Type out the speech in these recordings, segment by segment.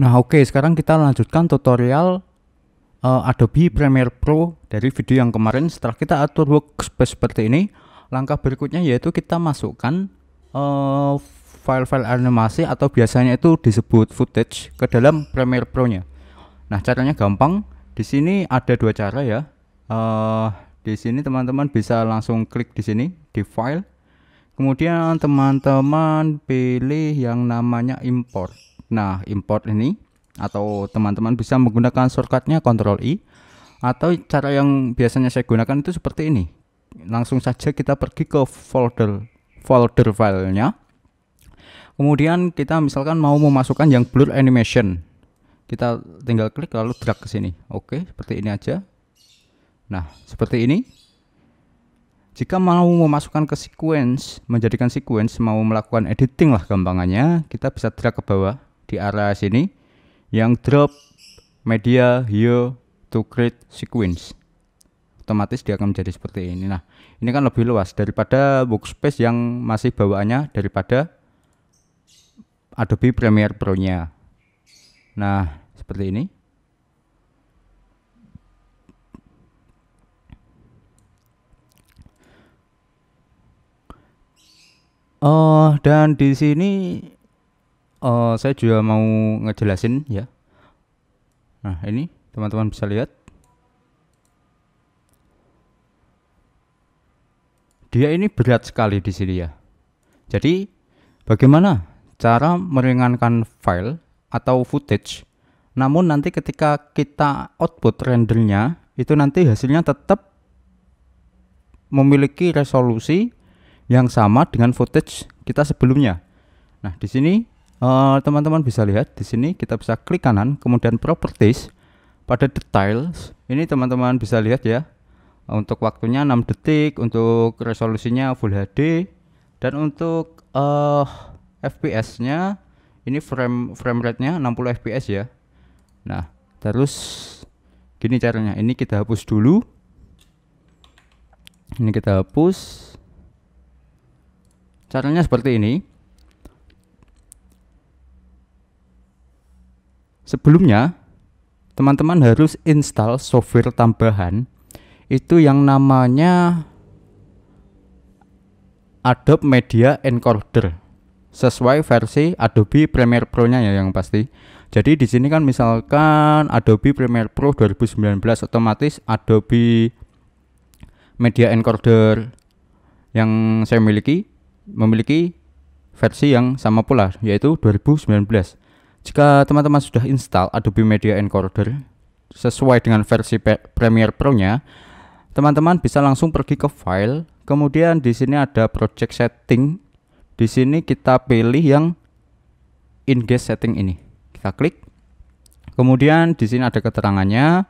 Nah oke okay, sekarang kita lanjutkan tutorial uh, Adobe Premiere Pro dari video yang kemarin setelah kita atur workspace seperti ini langkah berikutnya yaitu kita masukkan file eh, file-file animasi atau biasanya itu disebut footage ke dalam Premiere Pro nya nah caranya gampang di sini ada dua cara ya uh, di sini teman-teman bisa langsung klik di sini di file kemudian teman-teman pilih yang namanya import Nah, import ini atau teman-teman bisa menggunakan shortcutnya Ctrl I atau cara yang biasanya saya gunakan itu seperti ini. Langsung saja kita pergi ke folder folder filenya. Kemudian kita misalkan mau memasukkan yang blur animation. Kita tinggal klik lalu drag ke sini. Oke, seperti ini aja. Nah, seperti ini. Jika mau memasukkan ke sequence, menjadikan sequence, mau melakukan editing lah gampangannya, kita bisa drag ke bawah di area sini yang drop media here to create sequence otomatis dia akan menjadi seperti ini nah ini kan lebih luas daripada workspace yang masih bawaannya daripada Adobe Premiere Pro nya nah seperti ini Oh, dan di sini uh, saya juga mau ngejelasin ya. Nah, ini teman-teman bisa lihat. Dia ini berat sekali di sini ya. Jadi, bagaimana cara meringankan file atau footage namun nanti ketika kita output rendernya itu nanti hasilnya tetap memiliki resolusi yang sama dengan footage kita sebelumnya. Nah, di sini Eh, teman-teman uh, bisa lihat di sini kita bisa klik kanan kemudian properties pada details ini teman-teman bisa lihat ya untuk waktunya 6 detik untuk resolusinya Full HD dan untuk uh, eh, FPS nya ini frame frame rate nya 60 FPS ya nah terus gini caranya ini kita hapus dulu ini kita hapus caranya seperti ini Sebelumnya, teman-teman harus install software tambahan itu yang namanya Adobe Media Encoder sesuai versi Adobe Premiere Pro-nya ya yang pasti. Jadi di sini kan misalkan Adobe Premiere Pro 2019 otomatis Adobe Media Encoder yang saya miliki memiliki versi yang sama pula yaitu 2019. Jika teman-teman sudah install Adobe Media Encoder sesuai dengan versi Premiere Pro-nya, teman-teman bisa langsung pergi ke file, kemudian di sini ada project setting. Di sini kita pilih yang engage setting ini. Kita klik. Kemudian di sini ada keterangannya.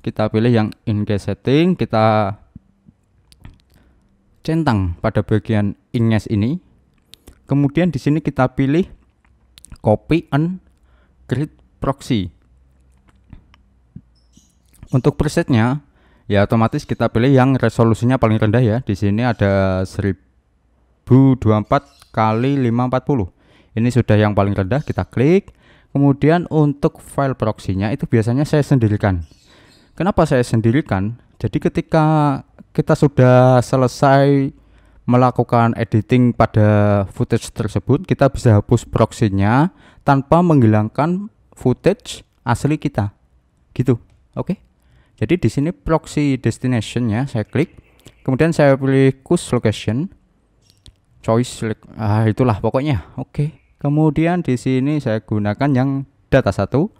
Kita pilih yang engage setting, kita centang pada bagian engage ini. Kemudian di sini kita pilih copy and grid proxy. Untuk presetnya, ya otomatis kita pilih yang resolusinya paling rendah ya. Di sini ada 1024 kali 540. Ini sudah yang paling rendah, kita klik. Kemudian untuk file proxy-nya itu biasanya saya sendirikan. Kenapa saya sendirikan? Jadi ketika kita sudah selesai melakukan editing pada footage tersebut, kita bisa hapus proxy-nya tanpa menghilangkan footage asli kita. Gitu. Oke. Okay? Jadi di sini proxy destination ya, saya klik. Kemudian saya pilih kus location. Choice select. ah itulah pokoknya. Oke. Okay. Kemudian di sini saya gunakan yang data satu,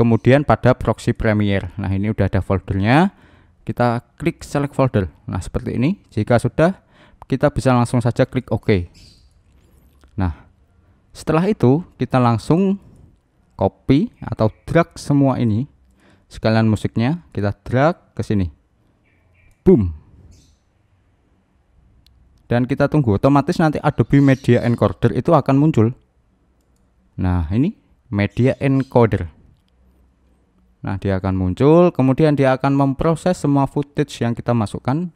Kemudian pada proxy premier, Nah, ini udah ada foldernya. Kita klik select folder. Nah, seperti ini. Jika sudah, kita bisa langsung saja klik OK. Nah, setelah itu, kita langsung copy atau drag semua ini sekalian musiknya, kita drag ke sini. Boom. Dan kita tunggu otomatis nanti Adobe Media Encoder itu akan muncul. Nah, ini media encoder. Nah, dia akan muncul, kemudian dia akan memproses semua footage yang kita masukkan.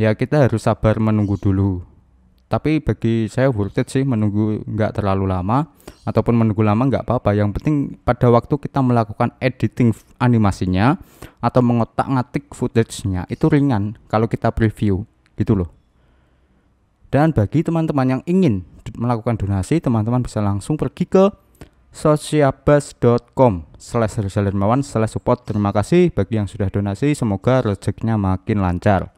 Ya, kita harus sabar menunggu dulu tapi bagi saya worth it sih menunggu nggak terlalu lama ataupun menunggu lama nggak apa-apa yang penting pada waktu kita melakukan editing animasinya atau mengotak-ngatik footage-nya itu ringan kalau kita preview gitu loh dan bagi teman-teman yang ingin melakukan donasi teman-teman bisa langsung pergi ke sosiabas.com slash slash support terima kasih bagi yang sudah donasi semoga rezekinya makin lancar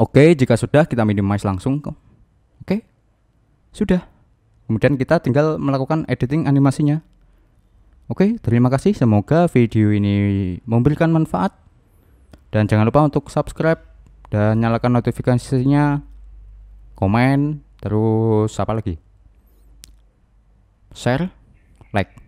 Oke, jika sudah kita minimize langsung. Oke. Sudah. Kemudian kita tinggal melakukan editing animasinya. Oke, terima kasih. Semoga video ini memberikan manfaat. Dan jangan lupa untuk subscribe dan nyalakan notifikasinya. Komen, terus apa lagi? Share, like.